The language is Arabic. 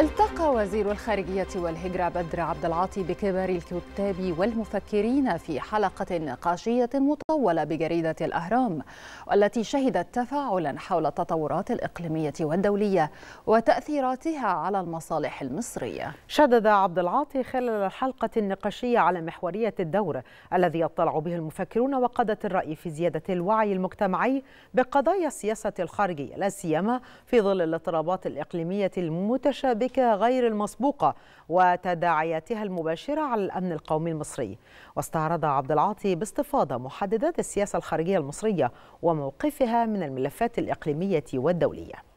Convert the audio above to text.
التقى وزير الخارجية والهجرة بدر عبد العاطي بكبار الكتاب والمفكرين في حلقة نقاشية مطولة بجريدة الأهرام والتي شهدت تفاعلا حول التطورات الإقليمية والدولية وتأثيراتها على المصالح المصرية. شدد عبد العاطي خلال الحلقة النقاشية على محورية الدور الذي يطلع به المفكرون وقادة الرأي في زيادة الوعي المجتمعي بقضايا السياسة الخارجية لا سيما في ظل الاضطرابات الإقليمية المتشابهة الأمريكية غير المسبوقة وتداعياتها المباشرة على الأمن القومي المصري واستعرض عبد العاطي باستفاضة محددات السياسة الخارجية المصرية وموقفها من الملفات الإقليمية والدولية